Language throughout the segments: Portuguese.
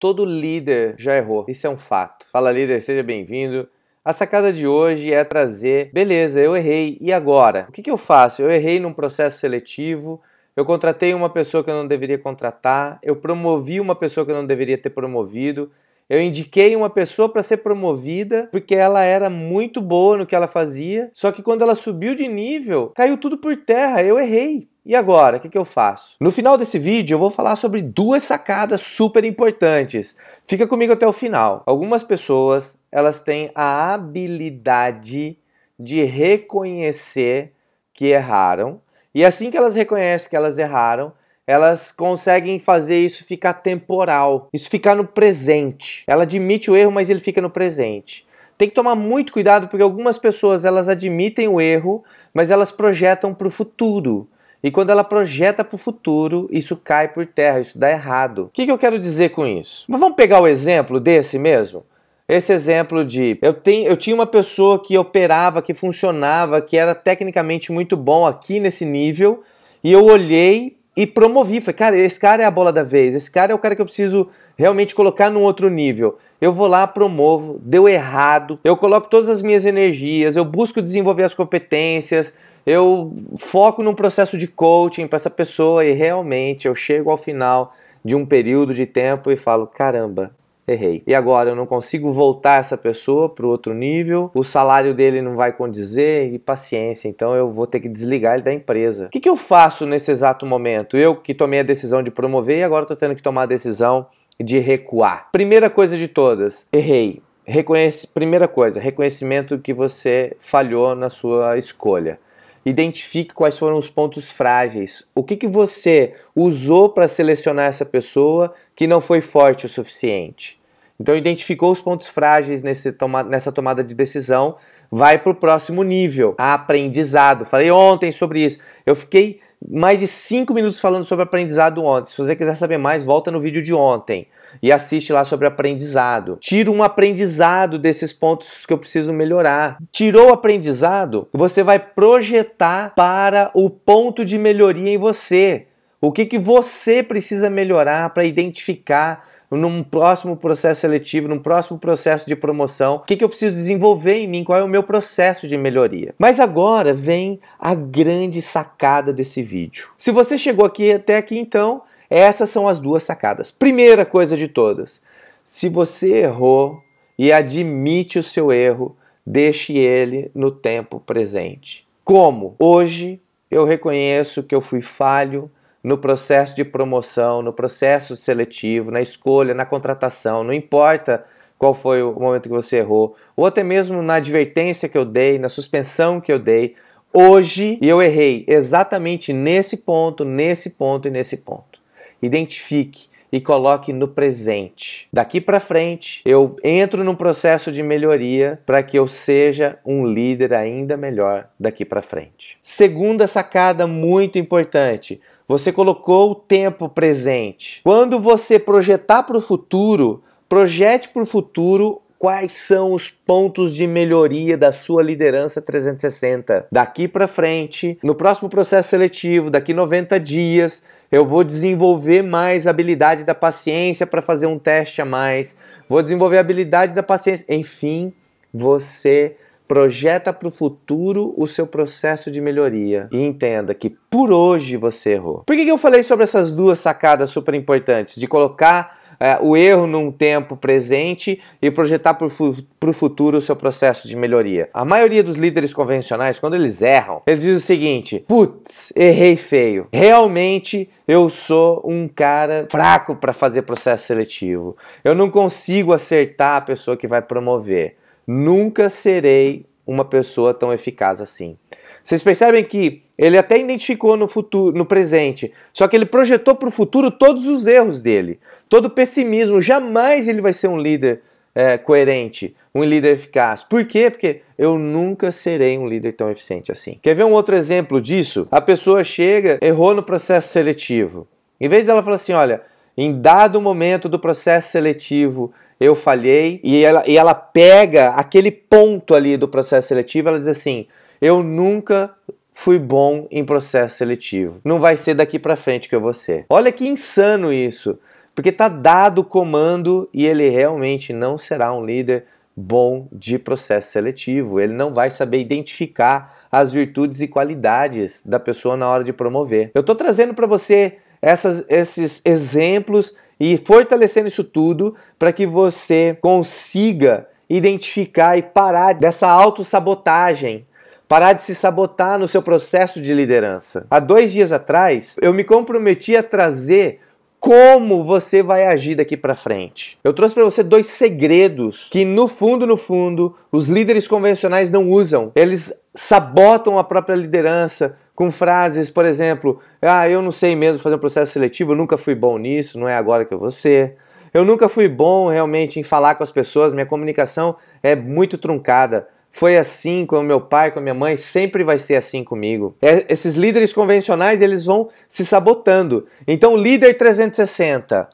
Todo líder já errou, isso é um fato. Fala líder, seja bem-vindo. A sacada de hoje é trazer, beleza, eu errei, e agora? O que, que eu faço? Eu errei num processo seletivo, eu contratei uma pessoa que eu não deveria contratar, eu promovi uma pessoa que eu não deveria ter promovido, eu indiquei uma pessoa para ser promovida porque ela era muito boa no que ela fazia, só que quando ela subiu de nível, caiu tudo por terra, eu errei. E agora, o que, que, eu faço? No final desse vídeo eu vou falar sobre duas sacadas super importantes. Fica comigo até o final. Algumas pessoas, elas têm a habilidade de reconhecer que erraram. E assim que elas reconhecem que elas erraram, elas conseguem fazer isso ficar temporal, isso ficar no presente. Ela admite o erro, mas ele fica no presente. Tem que tomar muito cuidado porque algumas pessoas elas admitem o erro, mas elas projetam para o futuro. E quando ela projeta para o futuro, isso cai por terra, isso dá errado. O que, que eu quero dizer com isso? Mas vamos pegar o exemplo desse mesmo? Esse exemplo de eu, tenho, eu tinha uma pessoa que operava, que funcionava, que era tecnicamente muito bom aqui nesse nível, e eu olhei e promovi. Falei, cara, esse cara é a bola da vez, esse cara é o cara que eu preciso realmente colocar num outro nível. Eu vou lá, promovo, deu errado, eu coloco todas as minhas energias, eu busco desenvolver as competências, eu foco num processo de coaching para essa pessoa e realmente eu chego ao final de um período de tempo e falo: caramba, errei. E agora eu não consigo voltar essa pessoa para outro nível, o salário dele não vai condizer e paciência, então eu vou ter que desligar ele da empresa. O que, que eu faço nesse exato momento? Eu que tomei a decisão de promover e agora estou tendo que tomar a decisão de recuar. Primeira coisa de todas, errei. Reconhece, primeira coisa, reconhecimento que você falhou na sua escolha. Identifique quais foram os pontos frágeis. O que, que você usou para selecionar essa pessoa que não foi forte o suficiente? Então identificou os pontos frágeis nesse toma nessa tomada de decisão, vai para o próximo nível, aprendizado. Falei ontem sobre isso. Eu fiquei mais de cinco minutos falando sobre aprendizado ontem. Se você quiser saber mais, volta no vídeo de ontem e assiste lá sobre aprendizado. Tira um aprendizado desses pontos que eu preciso melhorar. Tirou o aprendizado, você vai projetar para o ponto de melhoria em você. O que, que você precisa melhorar para identificar num próximo processo seletivo, num próximo processo de promoção, o que, que eu preciso desenvolver em mim, qual é o meu processo de melhoria. Mas agora vem a grande sacada desse vídeo. Se você chegou aqui até aqui então, essas são as duas sacadas. Primeira coisa de todas, se você errou e admite o seu erro, deixe ele no tempo presente. Como? Hoje eu reconheço que eu fui falho, no processo de promoção, no processo seletivo, na escolha, na contratação, não importa qual foi o momento que você errou, ou até mesmo na advertência que eu dei, na suspensão que eu dei. Hoje eu errei exatamente nesse ponto, nesse ponto e nesse ponto. Identifique e coloque no presente. Daqui para frente, eu entro num processo de melhoria para que eu seja um líder ainda melhor daqui para frente. Segunda sacada muito importante: você colocou o tempo presente. Quando você projetar para o futuro, projete para o futuro quais são os pontos de melhoria da sua liderança 360. Daqui para frente, no próximo processo seletivo, daqui 90 dias, eu vou desenvolver mais habilidade da paciência para fazer um teste a mais. Vou desenvolver a habilidade da paciência. Enfim, você projeta para o futuro o seu processo de melhoria e entenda que por hoje você errou. Por que, que eu falei sobre essas duas sacadas super importantes de colocar é, o erro num tempo presente e projetar para o fu pro futuro o seu processo de melhoria. A maioria dos líderes convencionais, quando eles erram, eles dizem o seguinte: putz, errei feio. Realmente eu sou um cara fraco para fazer processo seletivo. Eu não consigo acertar a pessoa que vai promover. Nunca serei uma pessoa tão eficaz assim. Vocês percebem que ele até identificou no futuro, no presente, só que ele projetou para o futuro todos os erros dele, todo o pessimismo. Jamais ele vai ser um líder é, coerente, um líder eficaz. Por quê? Porque eu nunca serei um líder tão eficiente assim. Quer ver um outro exemplo disso? A pessoa chega, errou no processo seletivo. Em vez dela falar assim, olha, em dado momento do processo seletivo, eu falhei, e ela, e ela pega aquele ponto ali do processo seletivo, ela diz assim: eu nunca fui bom em processo seletivo. Não vai ser daqui para frente que eu vou ser. Olha que insano isso, porque tá dado o comando e ele realmente não será um líder bom de processo seletivo. Ele não vai saber identificar as virtudes e qualidades da pessoa na hora de promover. Eu estou trazendo para você essas, esses exemplos e fortalecendo isso tudo para que você consiga identificar e parar dessa autossabotagem parar de se sabotar no seu processo de liderança. Há dois dias atrás, eu me comprometi a trazer como você vai agir daqui para frente. Eu trouxe para você dois segredos que no fundo, no fundo, os líderes convencionais não usam. Eles sabotam a própria liderança com frases, por exemplo, ah, eu não sei mesmo fazer um processo seletivo, eu nunca fui bom nisso, não é agora que eu vou ser. Eu nunca fui bom realmente em falar com as pessoas, minha comunicação é muito truncada. Foi assim com o meu pai, com a minha mãe, sempre vai ser assim comigo. É, esses líderes convencionais, eles vão se sabotando. Então, líder 360,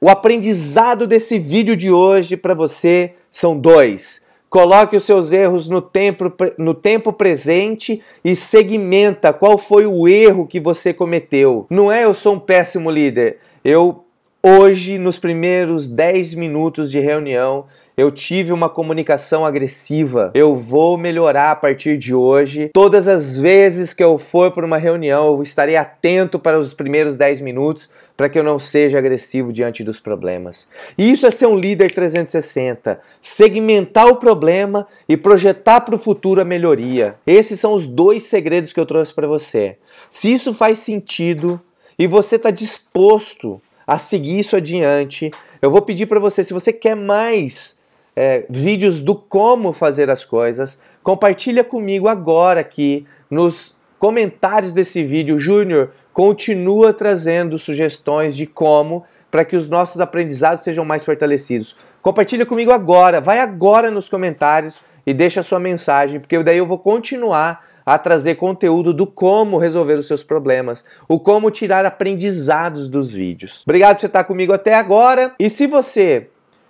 o aprendizado desse vídeo de hoje para você são dois. Coloque os seus erros no tempo, no tempo presente e segmenta qual foi o erro que você cometeu. Não é eu sou um péssimo líder. Eu Hoje, nos primeiros 10 minutos de reunião, eu tive uma comunicação agressiva. Eu vou melhorar a partir de hoje. Todas as vezes que eu for para uma reunião, eu estarei atento para os primeiros 10 minutos para que eu não seja agressivo diante dos problemas. isso é ser um líder 360, segmentar o problema e projetar para o futuro a melhoria. Esses são os dois segredos que eu trouxe para você. Se isso faz sentido e você está disposto a seguir isso adiante. Eu vou pedir para você, se você quer mais é, vídeos do como fazer as coisas, compartilha comigo agora aqui nos comentários desse vídeo. Júnior, continua trazendo sugestões de como para que os nossos aprendizados sejam mais fortalecidos. Compartilha comigo agora, vai agora nos comentários e deixa a sua mensagem, porque daí eu vou continuar a trazer conteúdo do como resolver os seus problemas, o como tirar aprendizados dos vídeos. Obrigado por você estar comigo até agora. E se você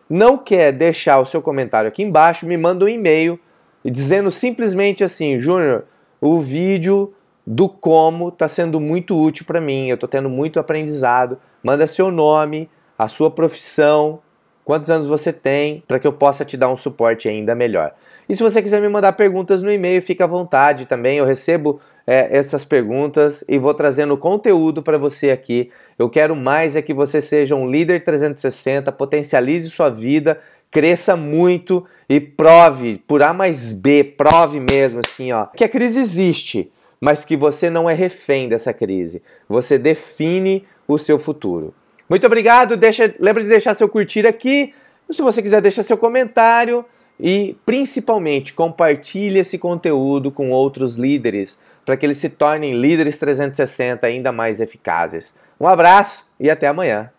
não quer deixar o seu comentário aqui embaixo, me manda um e-mail dizendo simplesmente assim, Júnior, o vídeo do como está sendo muito útil para mim, eu estou tendo muito aprendizado. Manda seu nome, a sua profissão, quantos anos você tem, para que eu possa te dar um suporte ainda melhor. E se você quiser me mandar perguntas no e-mail, fica à vontade também, eu recebo é, essas perguntas e vou trazendo conteúdo para você aqui. Eu quero mais é que você seja um líder 360, potencialize sua vida, cresça muito e prove, por A mais B, prove mesmo assim, ó, que a crise existe mas que você não é refém dessa crise. Você define o seu futuro. Muito obrigado, deixa, lembra de deixar seu curtir aqui. Se você quiser, deixe seu comentário e principalmente compartilhe esse conteúdo com outros líderes para que eles se tornem líderes 360 ainda mais eficazes. Um abraço e até amanhã.